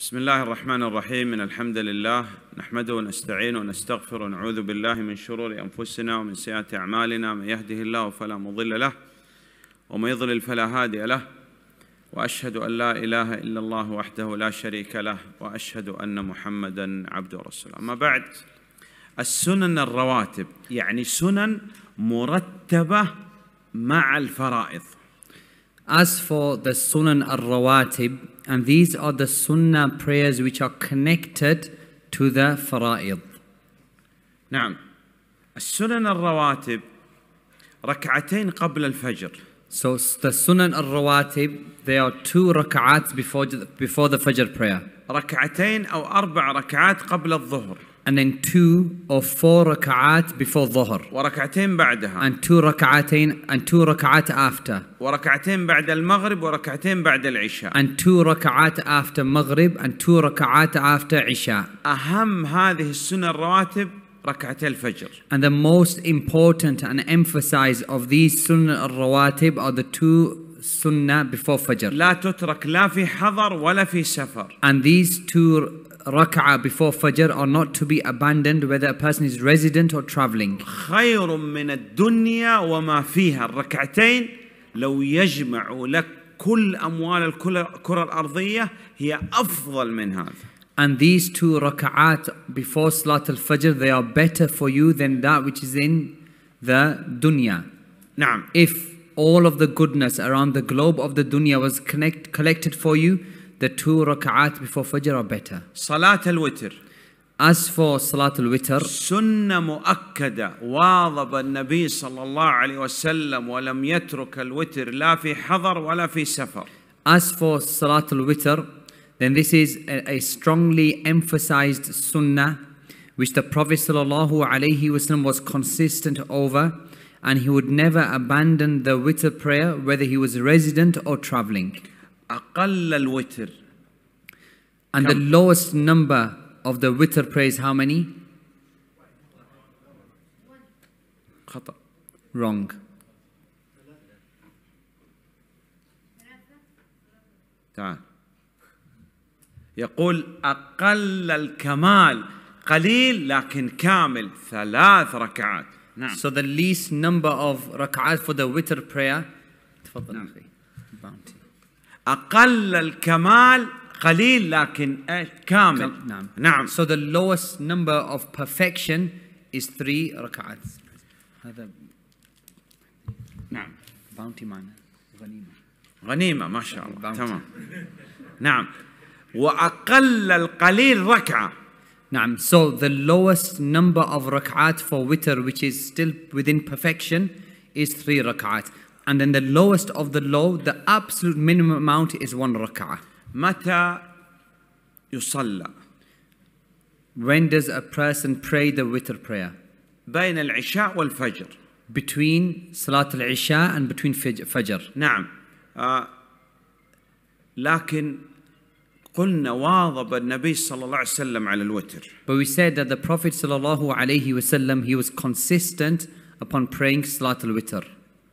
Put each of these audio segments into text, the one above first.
بسم الله الرحمن الرحيم من الحمد لله نحمده ونستعين ونستغفر ونعوذ بالله من شرور أنفسنا ومن سيئات أعمالنا من يهده الله فلا مضل له ومن يضلل فلا هادي له وأشهد أن لا إله إلا الله وحده لا شريك له وأشهد أن محمدا عبد ورسوله أما بعد السنن الرواتب يعني سنن مرتبة مع الفرائض As for the sunan al-rawatib, And these are the sunnah prayers which are connected to the fara'id. نعم السنن الرواتب ركعتين قبل الفجر So the sunan al-rawatib, there are two rak'ats before, before the fajr prayer. ركعتين أو أربع ركعات قبل الظهر and then two or four rak'at before ظهر وركعتين بعدها and two ركعتين and two ركعات after وركعتين بعد المغرب وركعتين بعد العشاء and two ركعات after Maghrib and two ركعات after عشاء أهم هذه السنن الرواتب ركعتي الفجر and the most important and emphasized of these sunnah الرواتب are the two sunnah before fajr لا تترك لا في حضر ولا في سفر and these two rak'ah before Fajr are not to be abandoned whether a person is resident or traveling. خير من الدنيا وما فيها الركعتين لو يجمع لك كل أموال الكرة الأرضية هي أفضل من هذا. And these two rak'at before Salat al-Fajr they are better for you than that which is in the dunya. نعم. If all of the goodness around the globe of the dunya was connect, collected for you the two rak'at before Fajr are better. al-Witr. As for صلاة الوتر سنة مؤكدة واظب النبي صلى الله عليه وسلم ولم يترك الوتر لا في حضر ولا في سفر. As for Salat al-Witr, then this is a, a strongly emphasized sunnah which the Prophet وسلم was consistent over, and he would never abandon the witr prayer whether he was resident or traveling. أقل الوتر And the lowest number of the witr prays how many? خطأ wrong تعال يقول أقل الكمال قليل لكن كامل ثلاث ركعات نعم. So the least number of ركعات for the witr prayer تفضل نعم. أخي أقل الكمال قليل لكن كامل نعم نعم so the lowest number of perfection is three ركعات هذا نعم bounty معنا غنيمة غنيمة ما شاء الله تمام نعم وأقل القليل ركعة نعم so the lowest number of ركعات for witr which is still within perfection is three ركعات and then the lowest of the low, the absolute minimum amount is one rak'ah. متى يصلى When does a person pray the witr prayer? بين العشاء والفجر Between صلاة isha and between fajr. نعم آه لكن قلنا واظب النبي صلى الله عليه وسلم على الوتر But we said that the Prophet صلى الله عليه وسلم he was consistent upon praying al-witr.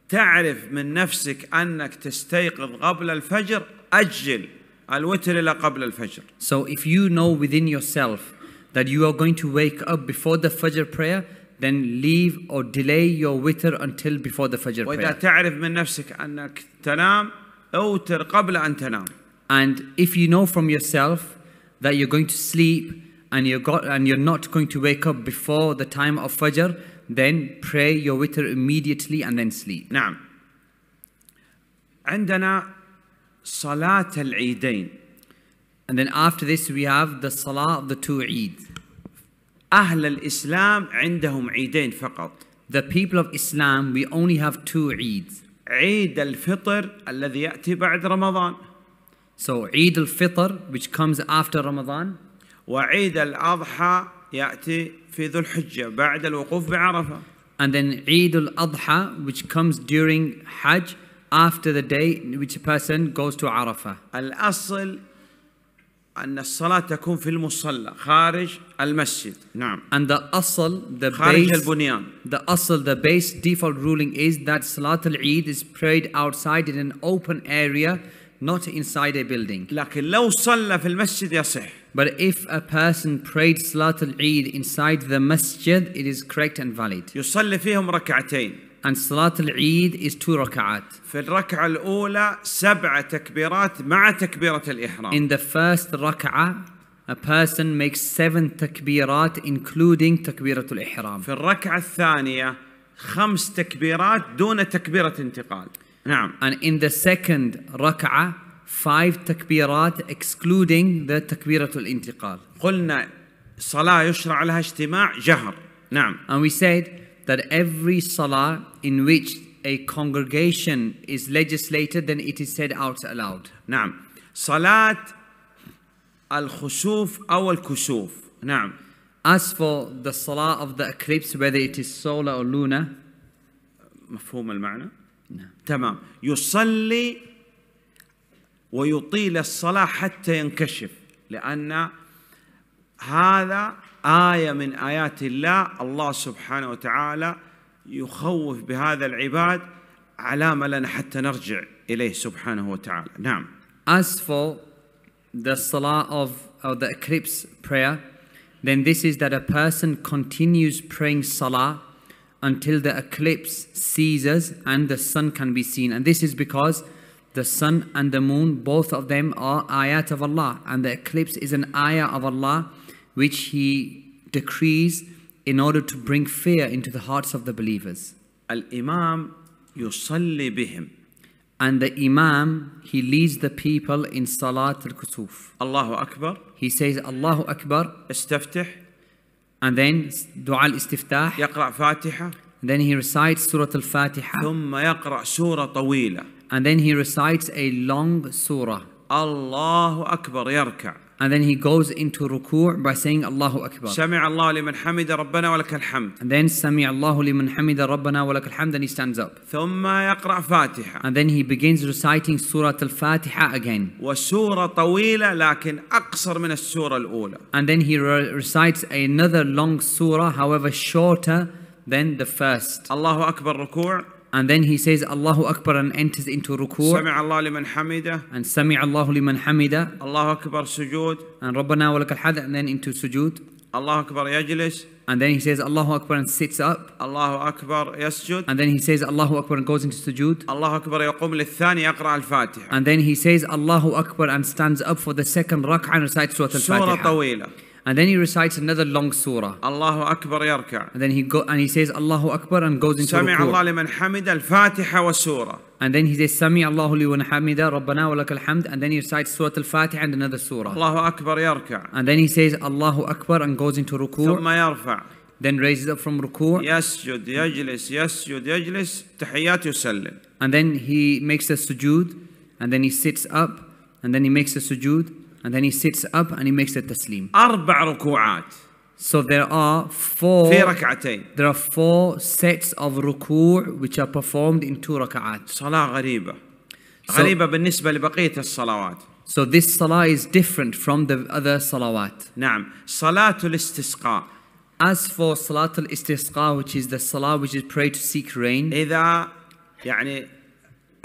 تعرف من نفسك أنك تستيقظ قبل الفجر أجل الوتر إلى قبل الفجر. So if you know within yourself that you are going to wake up before the Fajr prayer, then leave or delay your witr until before the Fajr prayer. وإذا تعرف من نفسك أنك تنام أوتر قبل أن تنام. And if you know from yourself that you're going to sleep, and you're, got, and you're not going to wake up before the time of Fajr, then pray your witr immediately and then sleep. Now, عندنا صلاة العيدين. And then after this we have the Salah of the two Eid. أهل الإسلام عندهم عيدين فقط. The people of Islam, we only have two Eid. عيد الفطر الذي يأتي بعد رمضان. So Eid al-Fitr, which comes after Ramadan. وعيد الأضحى يأتي في ذو الحجة بعد الوقوف بعرفة. And then عيد الأضحى which comes during Hajj after the day which a person goes to عرفة. الأصل أن الصلاة تكون في المصلى خارج المسجد. نعم. And the أصل the خارج base, البنيان. The أصل the base default ruling is that صلاة العيد is prayed outside in an open area not inside a building. لكن لو صلى في المسجد يصح. But if a person prayed Salat al-Eid inside the masjid, it is correct and valid. يصلي فيهم ركعتين. And Salat al-Eid is two rak'at. في الركعة الأولى سبع تكبيرات مع تكبيرة الإحرام. In the first rak'ah, a person makes seven takbirat including تكبيرة الإحرام. في الركعة الثانية خمس تكبيرات دون تكبيرة انتقال. نعم. And in the second rak'ah, five takbirat excluding the takbiratul intiqal. قلنا صلاة يشرع لها اجتماع جهر. نعم. And we said that every salah in which a congregation is legislated then it is said out aloud. نعم. صلاة الخسوف أو الكسوف. نعم. As for the salah of the eclipse whether it is solar or lunar مفهوم المعنى؟ نعم. تمام. يصلي ويطيل الصلاة حتى ينكشف لأن هذا آية من آيات الله الله سبحانه وتعالى يخوف بهذا العباد علامة لنا حتى نرجع إليه سبحانه وتعالى نعم As for the salah of or the eclipse prayer then this is that a person continues praying salah until the eclipse ceases and the sun can be seen and this is because The sun and the moon, both of them are ayat of Allah. And the eclipse is an ayah of Allah which He decrees in order to bring fear into the hearts of the believers. Al-Imam yusalli bihim. And the Imam, he leads the people in Salat al-Kusuf. Allahu Akbar. He says, Allahu Akbar. Istaftih. And then dua al-istiftah. يقرأ فاتحة. Then he recites Surah Al-Fatiha. ثم يقرأ سورة طويلة. And then he recites a long surah. Allahu Akbar يركع. And then he goes into ruku' by saying Allahu Akbar. سمع liman لمن rabbana wa ولك الحمد. And then سمع liman لمن rabbana wa ولك الحمد and he stands up. Thumma يقرأ فاتحة. And then he begins reciting al fatiha again. وسورة طويلة لكن أقصر من السورة الأولى. And then he re recites another long surah however shorter than the first. Allah akbar. Ruku. And then he says Allahu Akbar and enters into ruku'. سمع الله لمن حمده. And سمع الله لمن حمده. الله أكبر سجود. And ربنا ولك الحمد and then into sujud. الله أكبر يجلس. And then he says Allahu Akbar and sits up. الله أكبر يسجد. And then he says Allahu Akbar and goes into sujud. الله أكبر يقوم للثاني يقرأ الفاتحة. And then he says Allahu Akbar and stands up for the second rak'ah and recites Surah Al-Fatiha. سورة طويلة. And then he recites another long surah. Allahu akbar, يركع. And then he go and he says Allahu akbar and goes into سمع الله لمن حمد الفاتحة والسورة. And then he says سمع الله لمن حمد ربنا ولك الحمد and then he recites Surah Al-Fatiha and another surah. Allahu akbar, يركع. And then he says Allahu akbar and goes into ركوع. ثم يرفع. Then raises up from ركوع. يسجد يجلس يسجد يجلس تحيات يسلم. And then he makes a sujood and then he sits up and then he makes a sujood and then he sits up and he makes the taslim. أربع ركوعات. So there are four في ركعتين. There are four sets of ركوع which are performed in two ركعات. صلاة غريبة. So, غريبة بالنسبة لبقية الصلوات. So this salah is different from the other salawat. نعم. صلاة الاستسقاء. As for Salat al-Istisqa, which is the Salah which is pray to seek rain. إذا يعني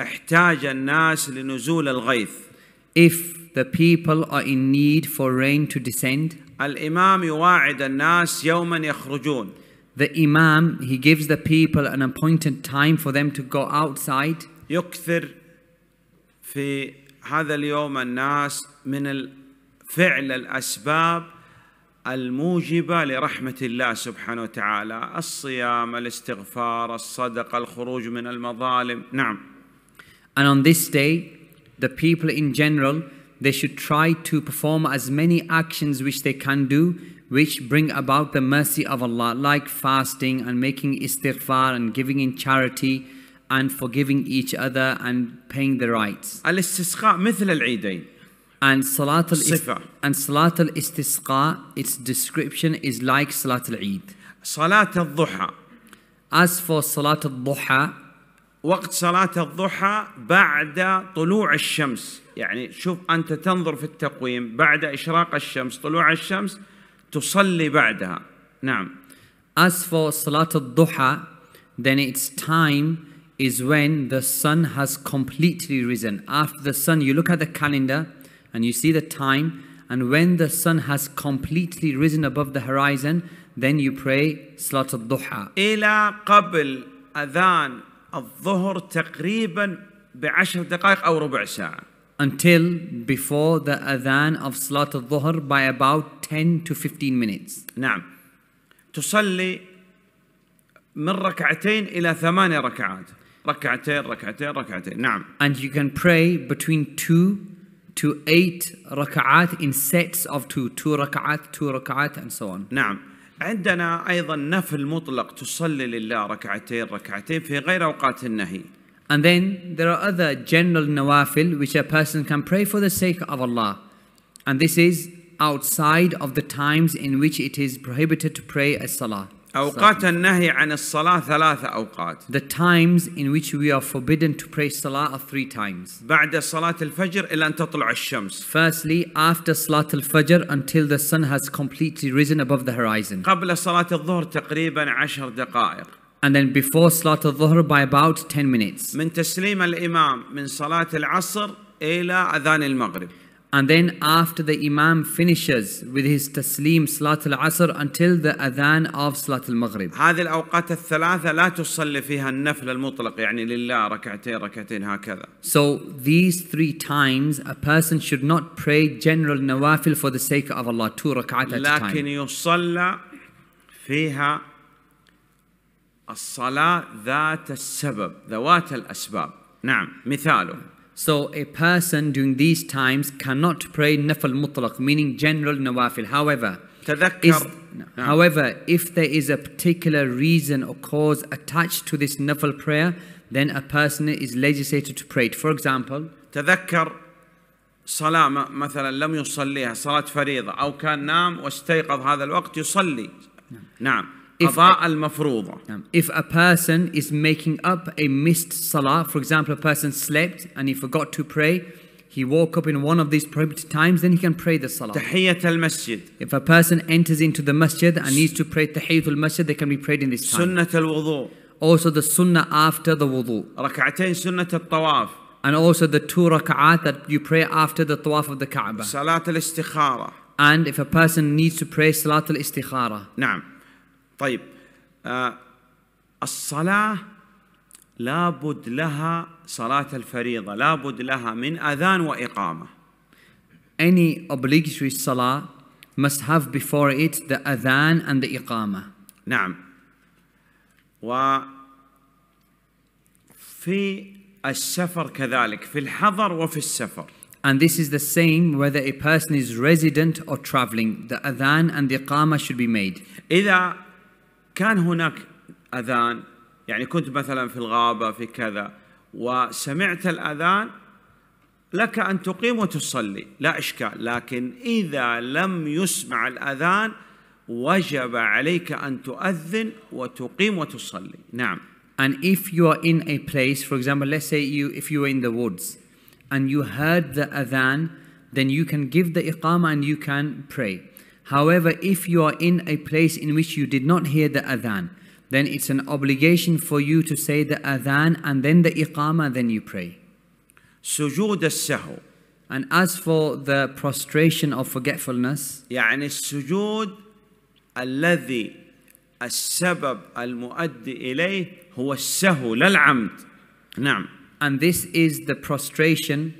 احتاج الناس لنزول الغيث. If the people are in need for rain to descend. الإمام يواعد الناس يوما يخرجون. The Imam, he gives the people an appointed time for them to go outside. يكثر في هذا اليوم الناس من فعل الأسباب الموجبة لرحمة الله سبحانه وتعالى الصيام الاستغفار الصدقة الخروج من المظالم نعم And on this day, the people in general, they should try to perform as many actions which they can do which bring about the mercy of Allah, like fasting and making istighfar and giving in charity and forgiving each other and paying the rights. مثل And Salat al and Salat al Istisqa, its description is like Salat al Eid. Salat al Duha. As for Salat al Duha, وقت صلاة الضحى بعد طلوع الشمس يعني شوف أنت تنظر في التقويم بعد إشراق الشمس طلوع الشمس تصلي بعدها نعم As for صلاة الضحى then its time is when the sun has completely risen after the sun you look at the calendar and you see the time and when the sun has completely risen above the horizon then you pray صلاة الضحى إلى قبل أذان الظهر تقريبا بعشر دقائق أو ربع ساعة until before the adhan of Salat al-Dhuhr by about 10 to 15 minutes. نعم. تصلي من ركعتين إلى ثمانية ركعات. ركعتين ركعتين ركعتين. نعم. And you can pray between two to eight ركعات in sets of two. Two ركعات, two ركعات and so on. نعم. عندنا أيضا نفل مطلق تصلي لله ركعتين ركعتين في غير أوقات النهي And then there are other general nawafil which a person can pray for the sake of Allah. And this is outside of the times in which it is prohibited to pray as salah. أوقات النهي عن الصلاة ثلاثة أوقات. The times in which we are forbidden to pray salah are three times. بعد صلاة الفجر إلى أن تطلع الشمس. Firstly, after صلاة الفجر until the sun has completely risen above the horizon. قبل صلاة الظهر تقريبا عشر دقائق. And then before صلاة الظهر by about 10 minutes. من تسليم الإمام من صلاة العصر إلى أذان المغرب. And then after the Imam finishes with his taslim Salat al-Asr until the adhan of Salat al-Maghrib. هذه الأوقات الثلاثة لا تصلي فيها النفل المطلق يعني لله ركعتين ركعتين هكذا. So these three times a person should not pray general nawafil for the sake of Allah two ركعات at a time. لكن يصلى فيها الصلاة ذات السبب ذوات الأسباب. نعم مثاله. So a person during these times cannot pray nafal mutlaq, meaning general nawafil. However, is, no. however, if there is a particular reason or cause attached to this nafal prayer, then a person is legislated to pray it. For example, تذكر صلاة مثلا لم يصليها صلاة فريضة أو كان نام واستيقظ هذا الوقت يصلي نعم if a person is making up a missed salah, for example, a person slept and he forgot to pray, he woke up in one of these prohibited times, then he can pray the salah. المسجد. If a person enters into the masjid and needs to pray al masjid, they can be prayed in this time. الوضوء. Also the sunnah after the wudu. And also the two rak'at that you pray after the tawaf of the Kaaba. And if a person needs to pray Salat al-Istikhara. طيب الصلاة لابد لها صلاة الفريضة لابد لها من أذان وإقامة Any obligatory salah must have before it the adhan and the إقامة نعم. و في السفر كذلك في الحضر وفي السفر. And this is the same whether a person is resident or traveling. The adhan and the iqama should be made. إذا كان هناك اذان يعني كنت مثلا في الغابه في كذا وسمعت الاذان لك ان تقيم وتصلي لا اشكال لكن اذا لم يسمع الاذان وجب عليك ان تؤذن وتقيم وتصلي نعم and if you are in a place for example let's say you if you were in the woods and you heard the adhan then you can give the iqama and you can pray However, if you are in a place in which you did not hear the adhan, then it's an obligation for you to say the adhan and then the iqama. then you pray. al السهو And as for the prostration of forgetfulness, يعني السجود الذي السبب المؤدي إليه هو السهو للعمد نعم. And this is the prostration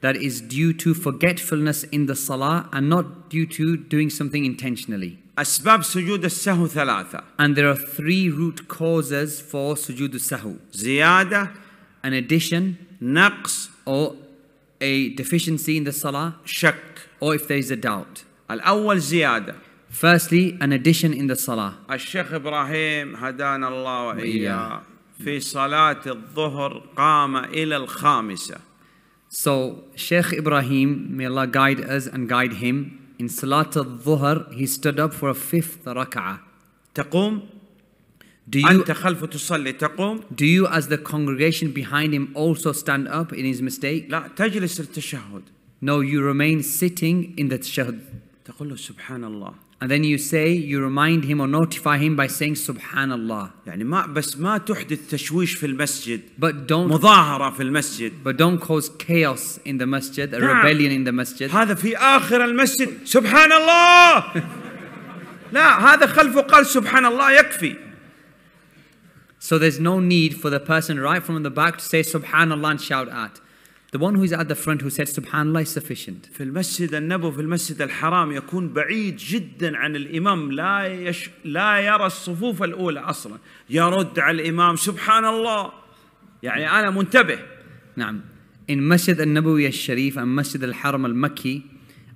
that is due to forgetfulness in the salah and not due to doing something intentionally. أسباب سجود السهو ثلاثة. And there are three root causes for سجود السهو. زيادة. An addition. نقص. Or a deficiency in the salah. شك. Or if there is a doubt. الأول زيادة. Firstly, an addition in the salah. الشيخ إبراهيم هدانا الله وإياه في صلاة الظهر قام إلى الخامسة. So Sheikh Ibrahim, may Allah guide us and guide him, in Salat al-Dhuhr, he stood up for a fifth rak'ah. تقوم do you, do you as the congregation behind him also stand up in his mistake? لا تجلس التشهد. No, you remain sitting in the tashahhud. تقول له سبحان الله. And then you say, you remind him or notify him by saying Subhanallah. يعني ما بس ما تحدث تشويش في المسجد. But don't مظاهرة في المسجد. But don't cause chaos in the masjid, a rebellion in the masjid. هذا في آخر المسجد سبحان الله. لا هذا خلفه قال سبحان الله يكفي. So there's no need for the person right from the back to say Subhanallah and shout at. The one who is at the front who said subhanallah is sufficient. في المسجد النبوي في المسجد الحرام يكون بعيد جدا عن الإمام لا يش... لا يرى الصفوف الأولى أصلا يرد على الإمام سبحان الله يعني أنا منتبه. نعم. In Masjid al الشريف al-Sharif and Masjid al-Haram al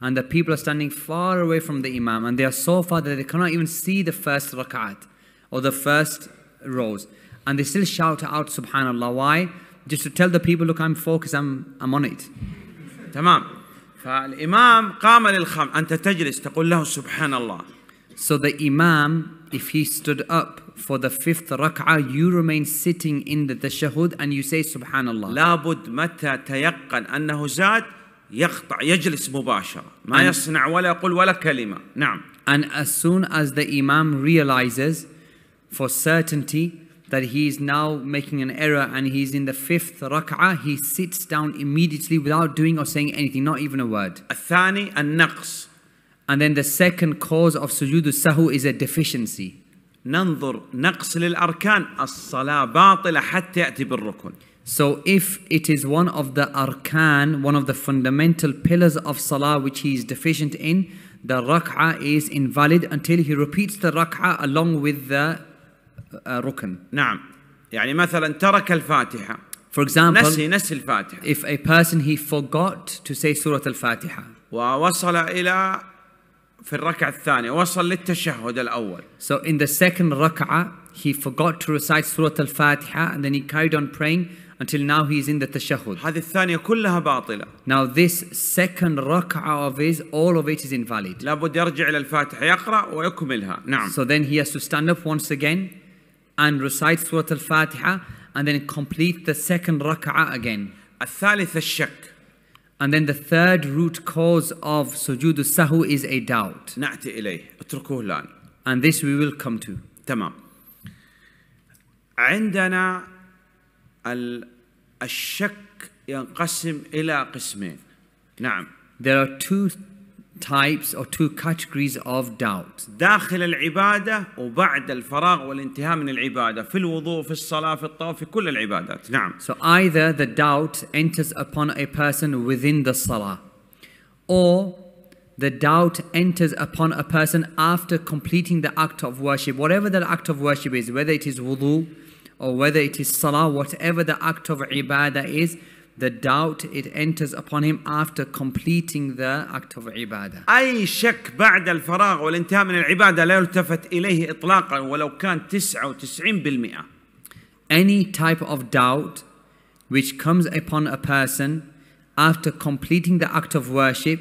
and the people are standing far away from the Imam and they are so far that they cannot even see the first rak'at or the first rows and they still shout out subhanallah. Why? just to tell the people look I'm focused I'm I'm on it تمام فالإمام قام للخم أنت تجلس تقول له سبحان الله So the Imam, if he stood up for the fifth rak'ah, you remain sitting in the tashahud and you say Subhanallah. لابد متى تيقن أنه زاد يقطع يجلس مباشرة ما يصنع ولا يقول ولا كلمة نعم. And as soon as the Imam realizes for certainty that he's now making an error and he's in the fifth rak'ah, he sits down immediately without doing or saying anything, not even a word. الثاني النقص. And then the second cause of sujood sahu is a deficiency. ننظر نقص للأركان الصلاة باطلة حتى يأتي بالركن. So if it is one of the arkan, one of the fundamental pillars of salah which he is deficient in, the rak'ah is invalid until he repeats the rak'ah along with the ركن نعم يعني مثلا ترك الفاتحة For example, نسي نسي الفاتحة if a person he forgot to say سورة الفاتحة ووصل إلى في الركعة الثانية وصل للتشهد الأول So in the second ركعة he forgot to recite سورة الفاتحة and then he carried on praying until now he is in the تشهد هذه الثانية كلها باطلة Now this second ركعة of his all of it is invalid لابد يرجع إلى الفاتحة يقرأ ويكملها نعم So then he has to stand up once again and recite Surah Al-Fatiha and then complete the second rak'ah again. الثالث الشك. And then the third root cause of sujood sahu is a doubt. نأتي إليه اتركوه الآن. And this we will come to. تمام. عندنا الشك ينقسم إلى قسمين. نعم. There are two types or two categories of doubt داخل العبادة وبعد الفراغ والانتهاء من العبادة في الوضوء في الصلاة في الطواف في كل العبادات نعم So either the doubt enters upon a person within the salah or the doubt enters upon a person after completing the act of worship whatever that act of worship is whether it is wudu or whether it is salah whatever the act of ibadah is the doubt it enters upon him after completing the act of ibadah. أي شك بعد الفراغ والانتهاء من لا يلتفت إليه إطلاقا ولو كان 99% Any type of doubt which comes upon a person after completing the act of worship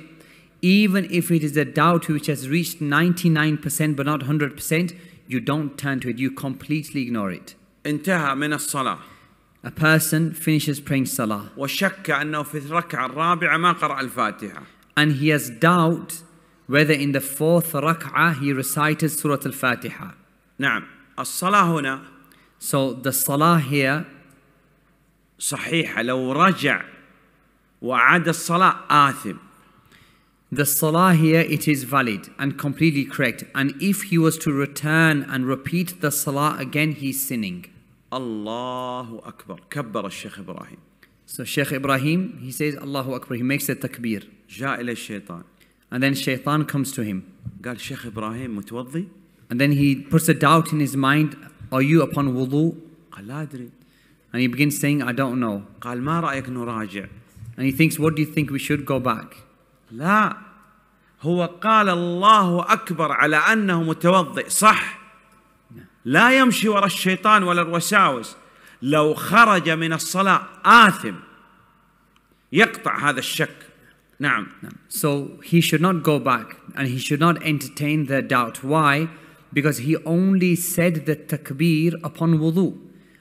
even if it is a doubt which has reached 99% but not 100% you don't turn to it you completely ignore it. انتهى من a person finishes praying salah. وشك أنه في الركعة الرابعة ما قرأ الفاتحة. And he has doubt whether in the fourth rak'ah he recited Surah Al-Fatiha. نعم الصلاة هنا So the salah here صحيحة لو رجع وعاد الصلاة آثم The salah here, it is valid and completely correct. And if he was to return and repeat the salah again, he's sinning. الله أكبر كبر الشيخ إبراهيم So Sheikh Ibrahim, he says Allahu Akbar, he makes a takbir. جاء إلى الشيطان And then shaitan comes to him. قال شيخ إبراهيم متوضي And then he puts a doubt in his mind, are you upon wudu? قال لا أدري And he begins saying, I don't know. قال ما رأيك نراجع And he thinks, what do you think we should go back? لا هو قال الله أكبر على أنه متوضئ صح لا يمشي وراء الشيطان ولا الوساوس لو خرج من الصلاة آثم يقطع هذا الشك نعم So he should not go back and he should not entertain the doubt. Why? Because he only said the takbir upon wudu.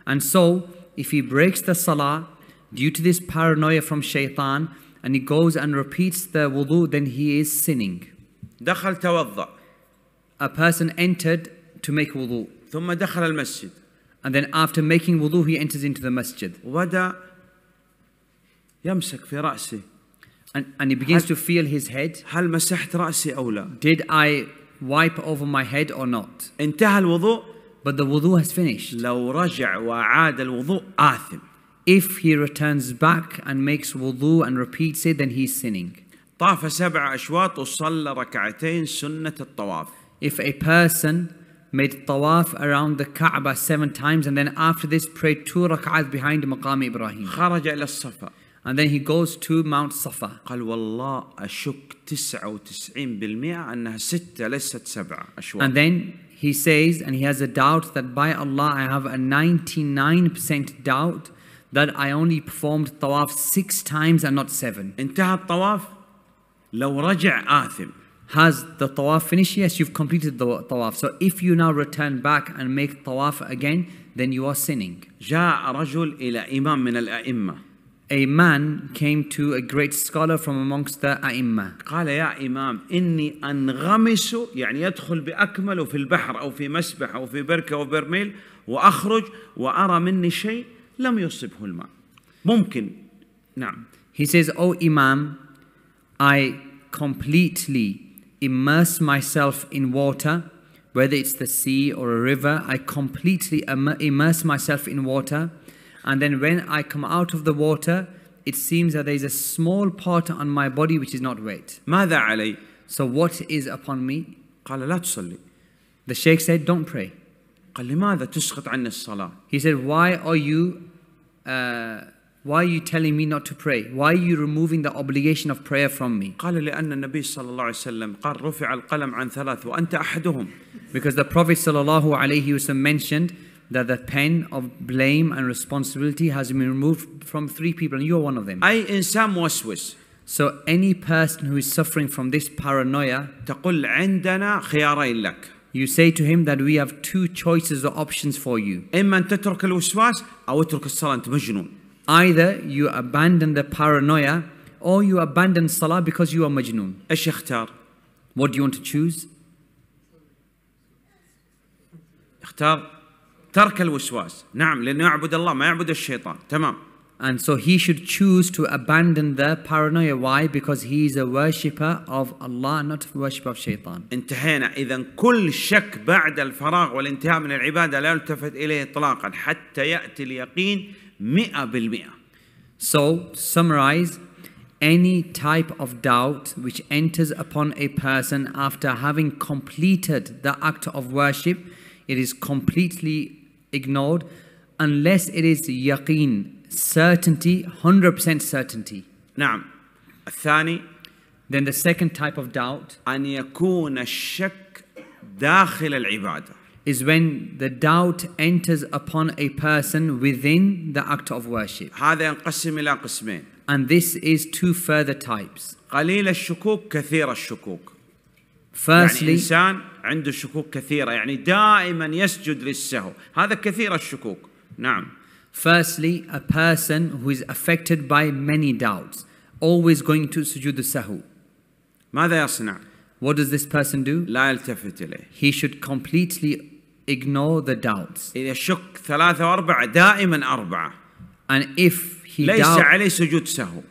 And so if he breaks the salah due to this paranoia from shaitan and he goes and repeats the wudu then he is sinning. دخل توضأ. A person entered to make wudu. ثم دخل المسجد And then after making wudu, he enters into the masjid. وبدأ يمسك في رأسه. And, and he begins to feel his head. هل مسحت رأسي أو لا? Did I wipe over my head or not? انتهى الوضوء. But the wudu has finished. لو رجع وعاد الوضوء آثم. If he returns back and makes wudu and repeats it, then he's sinning. طاف سبع أشواط وصلى ركعتين سنة الطواف. If a person made tawaf around the Kaaba seven times, and then after this prayed two rak'ahs behind Maqam Ibrahim. خرج إلى الصفا. And then he goes to Mount Safa. قال والله أشك 99% أنها ستة ليست سبعة أشواط. And then he says, and he has a doubt that by Allah I have a 99% doubt that I only performed tawaf six times and not seven. انتهى الطواف لو رجع آثم. Has the tawaf finished? Yes, you've completed the tawaf. So if you now return back and make tawaf again, then you are sinning. A man came to a great scholar from amongst the أئمة. قال وأخرج وأرى مني شيء لم يصبه الماء. ممكن نعم. He says, O oh, Imam, I completely immerse myself in water, whether it's the sea or a river, I completely immerse myself in water. And then when I come out of the water, it seems that there is a small part on my body which is not wet. So what is upon me? The sheikh said, don't pray. He said, why are you uh, why are you telling me not to pray? Why are you removing the obligation of prayer from me? Because the Prophet صلى الله عليه وسلم mentioned that the pen of blame and responsibility has been removed from three people and you're one of them. So any person who is suffering from this paranoia You say to him that we have two choices or options for you. Either you abandon the paranoia or you abandon salah because you are majnoon. ايش اختار؟ What do you want to choose? اختار ترك الوسواس نعم لأنه يعبد الله ما يعبد الشيطان تمام And so he should choose to abandon the paranoia. Why? Because he is a worshipper of Allah, not a worshipper of shaitan. انتهينا إذا كل شك بعد الفراغ والانتهاء من العبادة لا يلتفت إليه إطلاقا حتى يأتي اليقين مئة بالمئة. So, summarize, any type of doubt which enters upon a person after having completed the act of worship, it is completely ignored unless it is yaqeen, certainty, 100% certainty. نعم. الثاني Then the second type of doubt أن يكون الشك داخل العبادة is when the doubt enters upon a person within the act of worship. And this is two further types. Firstly, يعني إنسان عنده شكوك كثيرة يعني دائما يسجد للسهو هذا كثير الشكوك نعم. Firstly, a person who is affected by many doubts, always going to sujood السهو. ماذا يصنع؟ what does this person do? لا يلتفت إليه. He should completely ignore the doubts. إذا شك ثلاثة وأربعة دائما أربعة. And if he ليس عليه سجود سهو.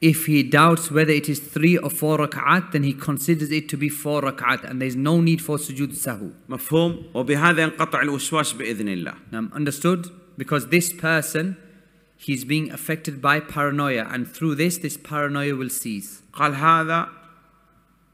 If he doubts whether it is three or four rak'at, then he considers it to be four rak'at, and there is no need for sujud sahu. مفهوم؟ وبهذا ينقطع الوسواس بإذن الله. understood? Because this person, he's being affected by paranoia, and through this, this paranoia will cease. قال هذا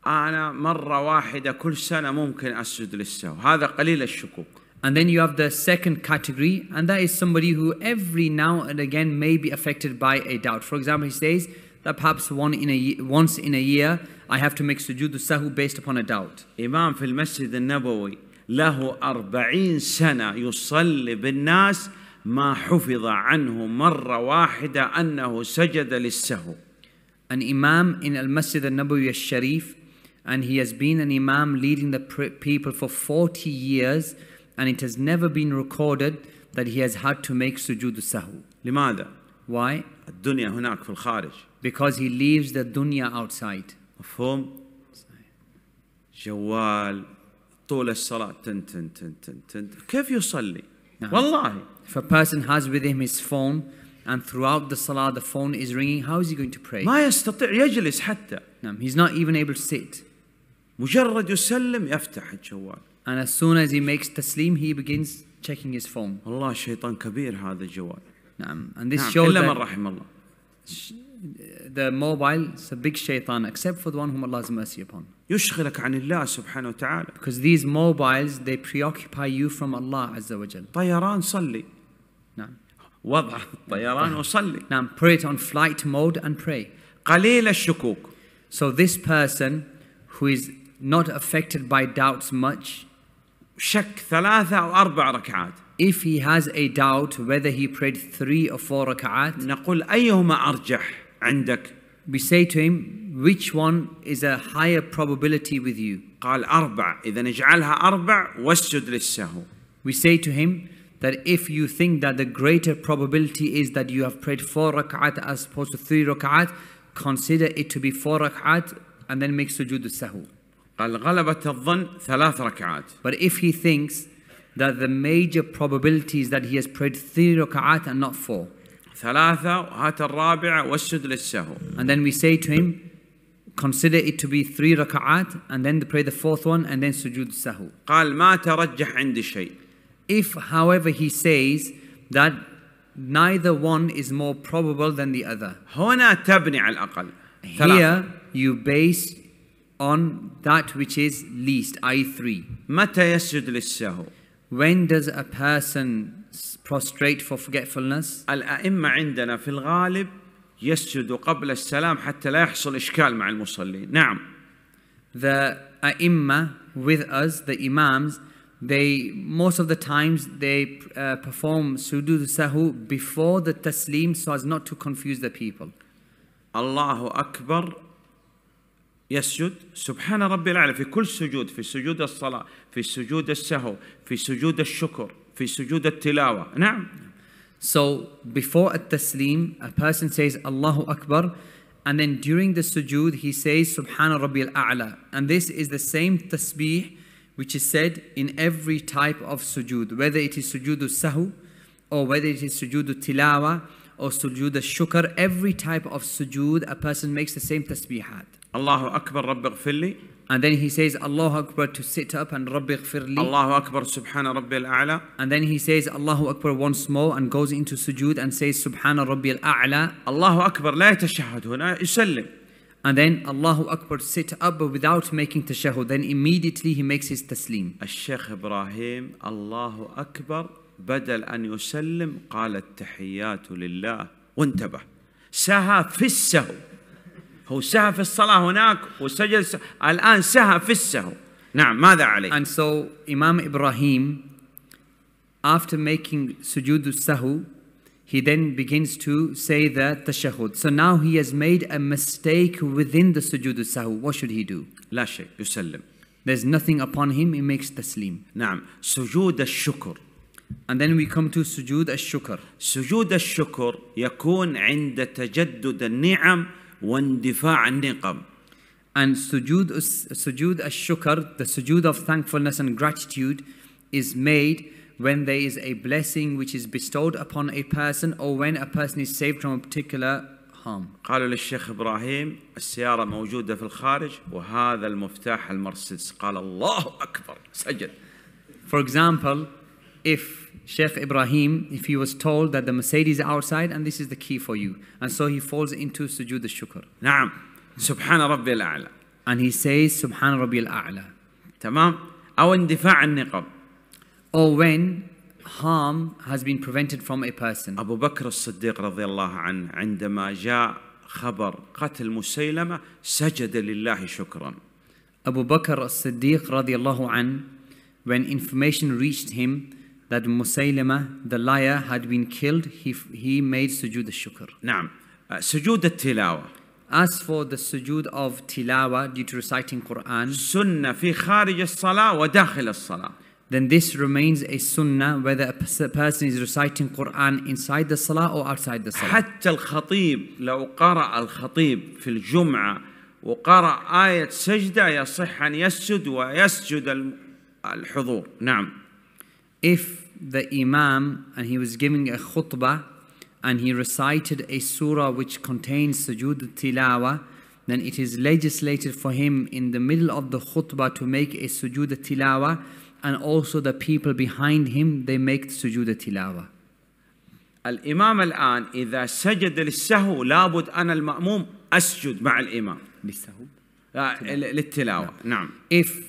أنا مرة واحدة كل سنة ممكن أسجد للسهو هذا قليل الشكوك And then you have the second category, and that is somebody who every now and again may be affected by a doubt. For example, he says that perhaps one in a, once in a year I have to make sujood sahu based upon a doubt. إمام في المسجد النبوي له أربعين سنة يصلي بالناس ما حفظ عنه مرة واحدة أنه سجد للسهو. An imam in Al-Masjid al-Nabawi al-Sharif and he has been an imam leading the people for 40 years and it has never been recorded that he has had to make sujood sahu. لماذا؟ Why? الدنيا هناك في الخارج. Because he leaves the dunya outside. مفهوم؟ جوال طول الصلاة تن تن تن تن تن كيف يصلي؟ نعم. والله. If a person has with him his phone and throughout the salah the phone is ringing, how is he going to pray? ما يستطيع يجلس حتى. نعم. He's not even able to sit. مجرد يسلم يفتح الجوال And as soon as he makes taslim, he begins checking his phone. والله شيطان كبير هذا الجوال. نعم. And this نعم. shows إلا من رحم الله. The mobile is a big shaitan except for the one whom Allah has mercy upon. يشغلك عن الله سبحانه وتعالى. Because these mobiles they preoccupy you from Allah عز وجل. طيران صلي. نعم. وضع الطيران وصلي. نعم. Put it on flight mode and pray. قليل الشكوك. So this person who is not affected by doubts much شك ثلاثة أو أربع ركعات if he has a doubt whether he prayed three or four ركعات نقول أيهما أرجح عندك we say to him which one is a higher probability with you قال أربع إذا اجعلها أربع واسجد للسهو we say to him that if you think that the greater probability is that you have prayed four rak'at as opposed to three rak'at, consider it to be four rak'at and then make sujood al-sahu. قال غلبة الظن ثلاث ركعات. But if he thinks that the major probability is that he has prayed three ركعات and not four. ثلاثة وهات الرابعة واسجد للسهو. And then we say to him consider it to be three ركعات and then pray the fourth one and then سجود السهو. قال ما ترجح عندي شيء. If however he says that neither one is more probable than the other. هنا تبني على الأقل. Here you base on that which is least, I3. متى يسجد للسهو? When does a person prostrate for forgetfulness? الأئمة عندنا في الغالب يسجد قبل السلام حتى لا يحصل إشكال مع المصلين. نعم. The أئمة with us, the imams, they most of the times they uh, perform sujood sahu before the taslim so as not to confuse the people. الله أكبر يسجد سبحان ربي الأعلى في كل سجود في سجود الصلاة في سجود السهو في سجود الشكر في سجود التلاوة نعم So before taslim, a person says Allahu Akbar and then during the sujood he says Subhana Rabbi al-A'la and this is the same tasbih which is said in every type of sujood whether it is sujood al-sahu or whether it is sujood al-tilawa or sujood al-shukr every type of sujood a person makes the same tasbihat الله أكبر رب اغفر لي And then he says Allahu Akbar to sit up and Rabbi Ghfirli. Allahu Akbar Subhana Rabbi Al-A'la. And then he says Allahu Akbar once more and goes into sujood and says Subhana Rabbi Al-A'la. Allahu Akbar لا يتشهد هنا يسلم. And then Allahu Akbar sit up but without making tashahud. Then immediately he makes his taslim. الشيخ إبراهيم الله أكبر بدل أن يسلم قال التحيات لله وانتبه سها في السهو هو سهى في الصلاة هناك وسجد الآن سهى في السهو نعم ماذا عليه And so Imam Ibrahim after making sujood sahu he then begins to say the tashahud so now he has made a mistake within the sujood sahu what should he do لا شيء يسلم there's nothing upon him he makes taslim نعم سجود الشكر And then we come to al-shukr. الشكر. al الشكر يكون عند تجدد النعم واندفاع النقم and سجود سجود الشكر the sujud of thankfulness and gratitude is made when there is a blessing which is bestowed upon a person or when a person is saved from a particular harm. قالوا للشيخ ابراهيم السياره موجوده في الخارج وهذا المفتاح المرسيدس قال الله اكبر سجد. For example, if Sheikh Ibrahim, if he was told that the Mercedes is outside and this is the key for you. And so he falls into sujood al-shukr. نعم. سبحان ربي الأعلى. And he says, سبحان ربي الأعلى. تمام؟ أو اندفاع النقب. Or when harm has been prevented from a person. أبو بكر الصديق رضي الله عنه عندما جاء خبر قتل مسيلمة سجد لله شكرا. أبو بكر الصديق رضي الله عنه when information reached him that Musaylima the liar had been killed he, he made sujood al-shukr نعم سجود التلاوة As for the sujood of tilawa due to reciting Quran سنة في خارج الصلاة وداخل الصلاة then this remains a sunnah whether a person is reciting Quran inside the salah or outside the salah. حتى الخطيب لو قرأ الخطيب في الجمعة وقرأ آية سجدة يصح أن يسجد ويسجد الحضور. نعم. If the Imam and he was giving a khutbah and he recited a surah which contains sujood tilawa, then it is legislated for him in the middle of the khutbah to make a sujood tilawa and also the people behind him they make sujood tilawa. الإمام الآن إذا سجد للسهو لابد أنا المأموم أسجد مع الإمام للسهو للتلاوة نعم If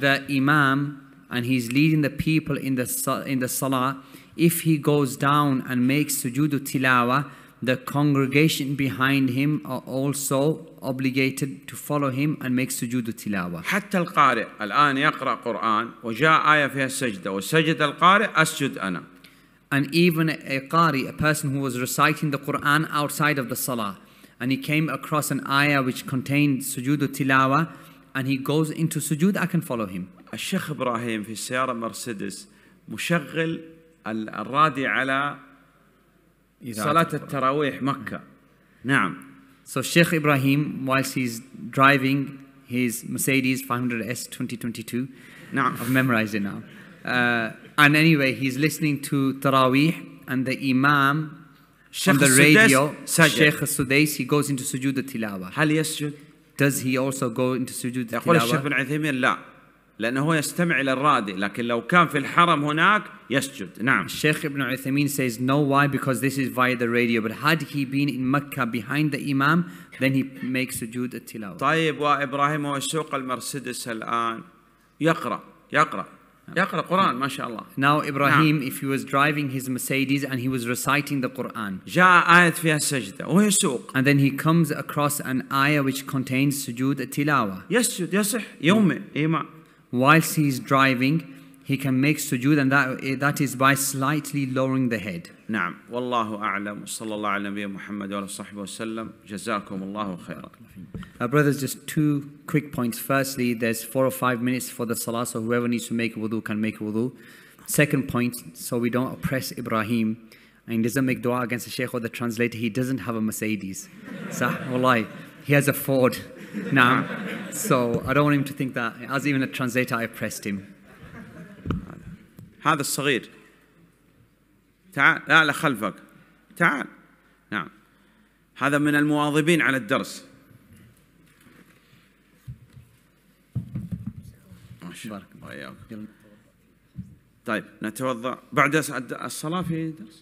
the Imam and he's leading the people in the, in the salah, if he goes down and makes sujudu tilawa, the congregation behind him are also obligated to follow him and make سجود التلاوة. حتى القارئ الآن يقرأ قرآن وجاء آية فيها السجدة وسجد القارئ أسجد أنا. And even a qari, a person who was reciting the Quran outside of the salah, and he came across an ayah which contained sujood tilawa, and he goes into sujood, I can follow him. الشيخ إبراهيم في السيارة مرسيدس مشغل الرادي على صلاة التراويح مكة. نعم. So Sheikh Ibrahim, whilst he's driving his Mercedes 500S 2022, now I've memorized it now. Uh, and anyway, he's listening to Taraweeh and the Imam Sheikh on the radio, Sheikh Sudais, he goes into sujood al-tilawa. هل يسجد? does he also go into sujud يقول الشيخ ابن عثيمين لا لأنه هو يستمع إلى الرادي لكن لو كان في الحرم هناك يسجد نعم الشيخ ابن عثيمين says no why because this is via the radio but had he been in مكة behind the imam then he makes sujood التلاوة طيب وإبراهيم هو سوق المرسيدس الآن يقرأ يقرأ يقرأ قرآن ما شاء الله. Now Ibrahim, نعم. if he was driving his Mercedes and he was reciting the Quran. جاء آية فيها السجدة وهي سوق. And then he comes across an ayah which contains sujud التلاوة. يسجد يصح يوم إيمان. Whilst he's driving, he can make sujood and that, eh, that is by slightly lowering the head. نعم والله أعلم صلى الله على نبينا محمد وعلى صحبه وسلم جزاكم الله خيرا. brothers, just two quick points. Firstly, there's four or five minutes for the salah, so whoever needs to make wudu can make wudu. Second point, so we don't oppress Ibrahim and he doesn't make dua against the sheikh or the translator, he doesn't have a Mercedes. so, wallahi, he has a Ford. Now, so I don't want him to think that. As even a translator, I oppressed him. هذا الصغير تعال لا لا خلفك تعال نعم هذا من المواظبين على الدرس بارك الله طيب نتوضا بعد الصلاه في درس